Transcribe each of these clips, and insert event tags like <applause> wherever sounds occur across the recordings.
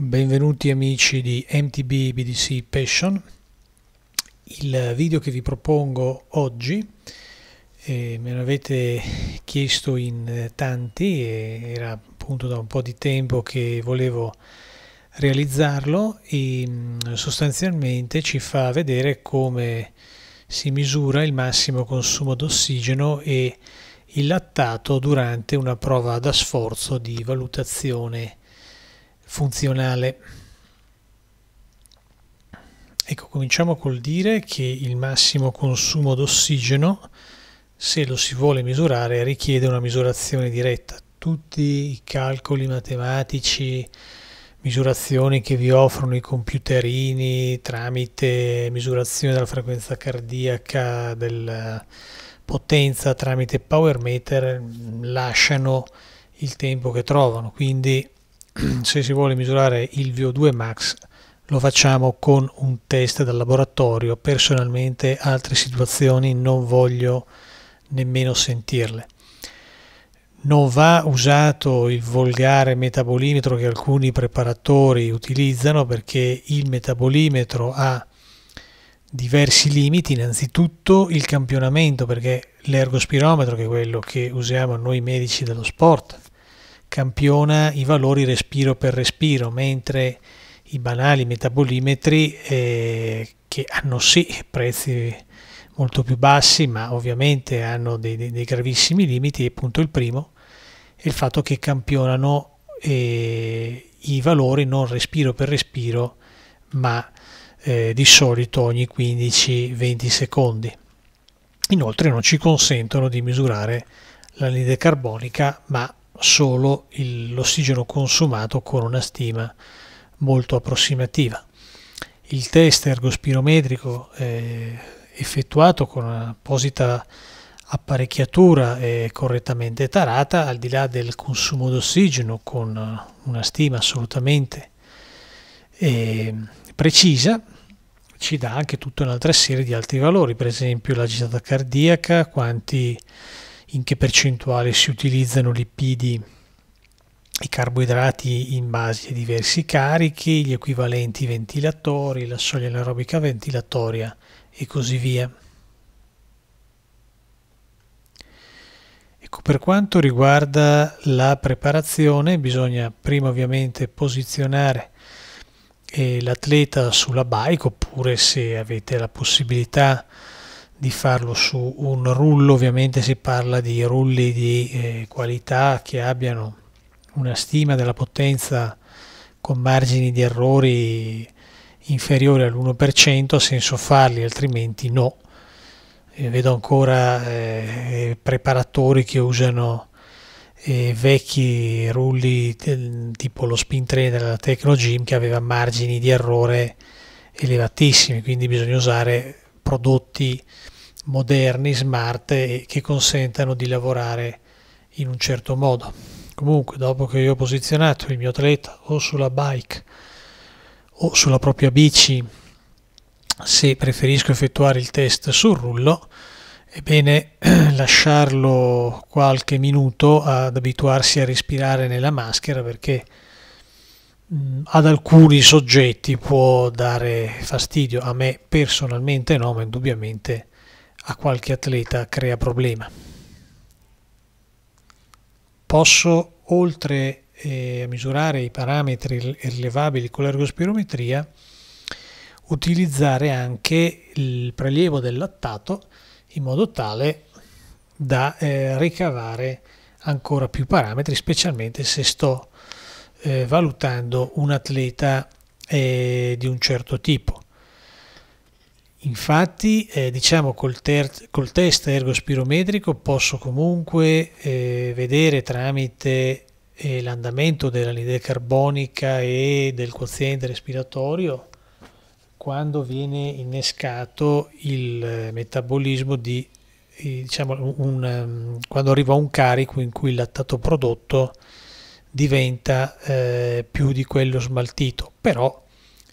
Benvenuti amici di MTB BDC Passion. Il video che vi propongo oggi eh, me l'avete chiesto in tanti e era appunto da un po' di tempo che volevo realizzarlo e mm, sostanzialmente ci fa vedere come si misura il massimo consumo d'ossigeno e il lattato durante una prova da sforzo di valutazione funzionale. Ecco, cominciamo col dire che il massimo consumo d'ossigeno, se lo si vuole misurare, richiede una misurazione diretta. Tutti i calcoli matematici, misurazioni che vi offrono i computerini tramite misurazione della frequenza cardiaca, della potenza tramite power meter, lasciano il tempo che trovano. Quindi <clears throat> se si vuole misurare il VO2 max lo facciamo con un test da laboratorio, personalmente altre situazioni non voglio nemmeno sentirle. Non va usato il volgare metabolimetro che alcuni preparatori utilizzano perché il metabolimetro ha diversi limiti, innanzitutto il campionamento perché l'ergospirometro che è quello che usiamo noi medici dello sport campiona i valori respiro per respiro, mentre i banali metabolimetri eh, che hanno sì prezzi molto più bassi, ma ovviamente hanno dei, dei, dei gravissimi limiti, e appunto il primo è il fatto che campionano eh, i valori non respiro per respiro, ma eh, di solito ogni 15-20 secondi. Inoltre non ci consentono di misurare l'anide carbonica, ma solo l'ossigeno consumato con una stima molto approssimativa. Il test ergospirometrico eh, effettuato con apposita apparecchiatura è correttamente tarata, al di là del consumo d'ossigeno con una stima assolutamente eh, precisa, ci dà anche tutta un'altra serie di altri valori, per esempio l'agitata cardiaca, quanti in che percentuale si utilizzano lipidi i carboidrati in base a diversi carichi, gli equivalenti ventilatori, la soglia anaerobica ventilatoria e così via. Ecco, per quanto riguarda la preparazione, bisogna prima ovviamente posizionare eh, l'atleta sulla bike oppure se avete la possibilità di farlo su un rullo, ovviamente si parla di rulli di eh, qualità che abbiano una stima della potenza con margini di errori inferiori all'1%, ha senso farli, altrimenti no. Eh, vedo ancora eh, preparatori che usano eh, vecchi rulli tipo lo spin 3 della Tecnogym che aveva margini di errore elevatissimi, quindi bisogna usare prodotti moderni, smart e che consentano di lavorare in un certo modo. Comunque, dopo che io ho posizionato il mio atleta o sulla bike o sulla propria bici, se preferisco effettuare il test sul rullo, è bene <clears throat> lasciarlo qualche minuto ad abituarsi a respirare nella maschera perché Mm, ad alcuni soggetti può dare fastidio, a me personalmente no, ma indubbiamente a qualche atleta crea problema. Posso, oltre eh, a misurare i parametri rilevabili con l'ergospirometria, utilizzare anche il prelievo del lattato in modo tale da eh, ricavare ancora più parametri, specialmente se sto eh, valutando un atleta eh, di un certo tipo. Infatti, eh, diciamo col, ter- col test ergospirometrico posso comunque eh, vedere tramite eh, l'andamento dell'anidride carbonica e del quoziente respiratorio quando viene innescato il eh, metabolismo di eh, diciamo un, un, ehm, quando arriva un carico in cui il lattato prodotto diventa eh, più di quello smaltito, però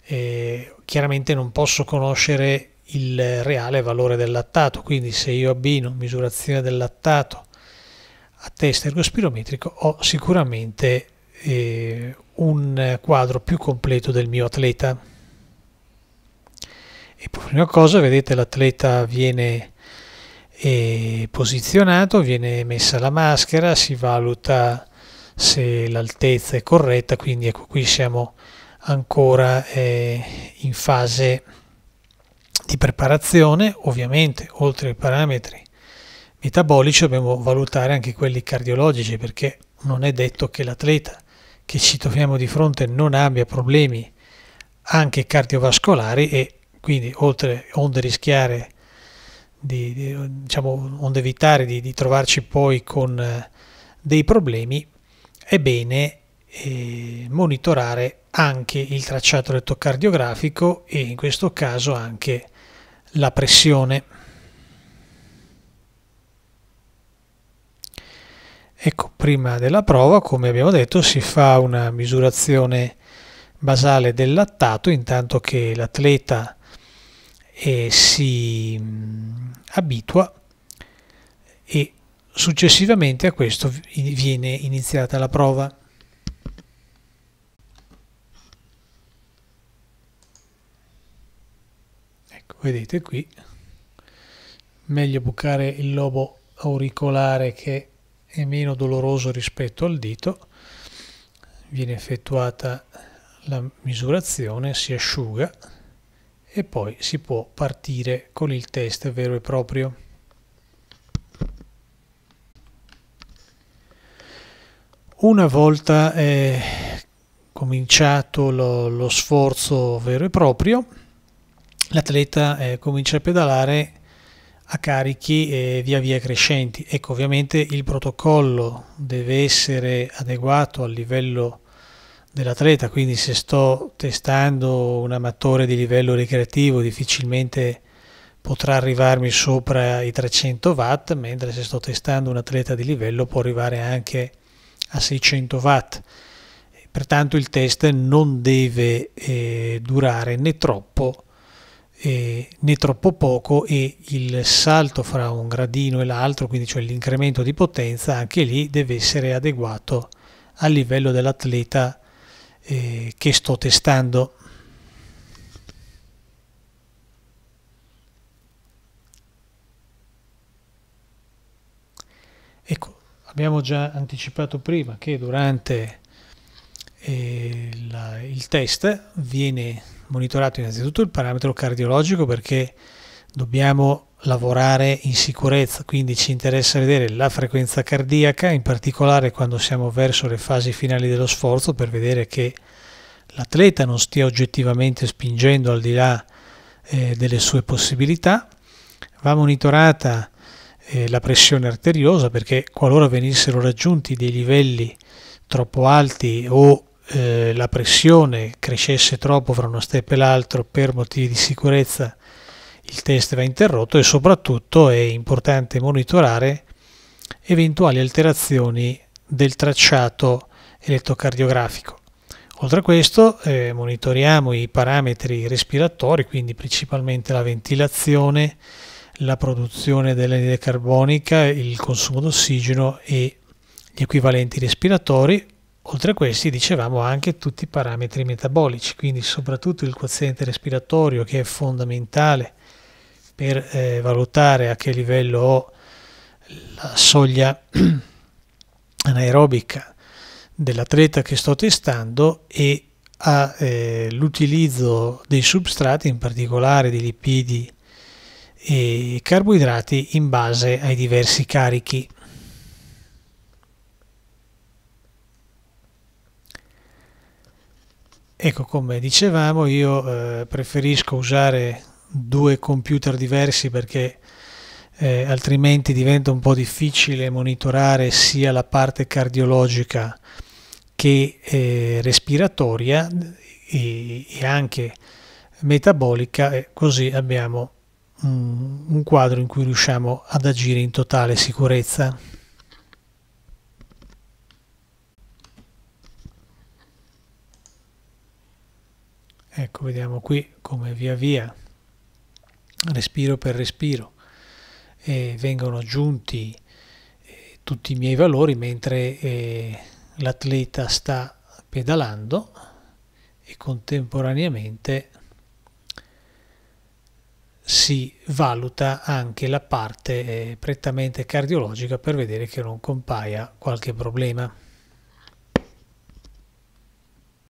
eh, chiaramente non posso conoscere il reale valore del lattato, quindi se io abbino misurazione del lattato a test ergospirometrico ho sicuramente eh, un quadro più completo del mio atleta. E per prima cosa, vedete, l'atleta viene eh, posizionato, viene messa la maschera, si valuta se l'altezza è corretta, quindi ecco qui siamo ancora eh, in fase di preparazione, ovviamente oltre ai parametri metabolici dobbiamo valutare anche quelli cardiologici perché non è detto che l'atleta che ci troviamo di fronte non abbia problemi anche cardiovascolari e quindi oltre onde rischiare di, di diciamo onde evitare di, di trovarci poi con eh, dei problemi è bene eh, monitorare anche il tracciato elettrocardiografico e in questo caso anche la pressione. Ecco, prima della prova, come abbiamo detto, si fa una misurazione basale del lattato intanto che l'atleta eh, si mm, abitua e Successivamente a questo viene iniziata la prova. Ecco, vedete qui, meglio bucare il lobo auricolare che è meno doloroso rispetto al dito, viene effettuata la misurazione, si asciuga e poi si può partire con il test vero e proprio. Una volta eh, cominciato lo, lo, sforzo vero e proprio, l'atleta eh, comincia a pedalare a carichi eh, via via crescenti. Ecco, ovviamente il protocollo deve essere adeguato al livello dell'atleta, quindi se sto testando un amatore di livello ricreativo difficilmente potrà arrivarmi sopra i 300 watt, mentre se sto testando un atleta di livello può arrivare anche a a 600 watt. Pertanto il test non deve eh, durare né troppo eh, né troppo poco e il salto fra un gradino e l'altro, quindi cioè l'incremento di potenza, anche lì deve essere adeguato al livello dell'atleta eh, che sto testando. Abbiamo già anticipato prima che durante eh, il test viene monitorato innanzitutto il parametro cardiologico perché dobbiamo lavorare in sicurezza, quindi ci interessa vedere la frequenza cardiaca, in particolare quando siamo verso le fasi finali dello sforzo per vedere che l'atleta non stia oggettivamente spingendo al di là eh, delle sue possibilità. Va monitorata eh, la pressione arteriosa perché qualora venissero raggiunti dei livelli troppo alti o eh, la pressione crescesse troppo fra uno step e l'altro per motivi di sicurezza il test va interrotto e soprattutto è importante monitorare eventuali alterazioni del tracciato elettrocardiografico. Oltre a questo eh, monitoriamo i parametri respiratori, quindi principalmente la ventilazione, la produzione dell'anidride carbonica, il consumo d'ossigeno e gli equivalenti respiratori. Oltre a questi dicevamo anche tutti i parametri metabolici, quindi soprattutto il quoziente respiratorio che è fondamentale per eh, valutare a che livello ho la soglia <clears throat> anaerobica dell'atleta che sto testando e all'utilizzo eh, dei substrati, in particolare dei lipidi e carboidrati in base ai diversi carichi. Ecco, come dicevamo, io eh, preferisco usare due computer diversi perché eh, altrimenti diventa un po' difficile monitorare sia la parte cardiologica che eh, respiratoria eh, e, e, anche metabolica e così abbiamo un quadro in cui riusciamo ad agire in totale sicurezza. Ecco, vediamo qui come via via, respiro per respiro, eh, vengono aggiunti eh, tutti i miei valori mentre eh, l'atleta sta pedalando e contemporaneamente si valuta anche la parte eh, prettamente cardiologica per vedere che non compaia qualche problema.